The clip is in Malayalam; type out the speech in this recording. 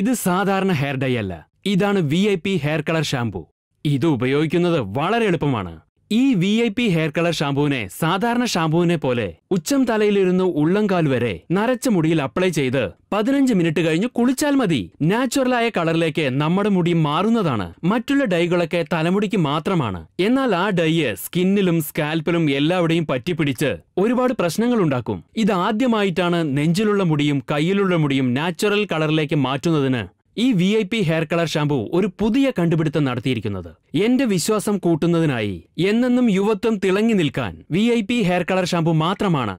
ഇത് സാധാരണ ഹെയർ ഡൈ അല്ല ഇതാണ് വി ഹെയർ കളർ ഷാംപൂ ഇത് ഉപയോഗിക്കുന്നത് വളരെ എളുപ്പമാണ് ഈ V I P hair colour ഷാംപൂവിനെ സാധാരണ ഷാംപൂവിനെ പോലെ ഉച്ചം തലയിലിരുന്ന് ഉള്ളംകാൽ വരെ നരച്ച മുടിയിൽ അപ്ലൈ ചെയ്ത് പതിനഞ്ച് മിനിറ്റ് കഴിഞ്ഞ് കുളിച്ചാൽ മതി നാച്ചുറലായ കളറിലേക്ക് നമ്മുടെ മുടി മാറുന്നതാണ് മറ്റുള്ള ഡൈകളൊക്കെ തലമുടിക്ക് മാത്രമാണ് എന്നാൽ ആ ഡൈയെ സ്കിന്നിലും സ്കാൽപ്പിലും എല്ലാവിടെയും പറ്റിപ്പിടിച്ച് ഒരുപാട് പ്രശ്നങ്ങൾ ഉണ്ടാക്കും ഇത് ആദ്യമായിട്ടാണ് നെഞ്ചിലുള്ള മുടിയും കയ്യിലുള്ള മുടിയും നാച്ചുറൽ കളറിലേക്ക് മാറ്റുന്നതിന് ഈ V I P hair colour shampoo ഒരു പുതിയ കണ്ടുപിടുത്തം നടത്തിയിരിക്കുന്നത് എന്റെ വിശ്വാസം കൂട്ടുന്നതിനായി എന്നെന്നും യുവത്വം തിളങ്ങി നിൽക്കാൻ V I P hair colour shampoo മാത്രമാണ്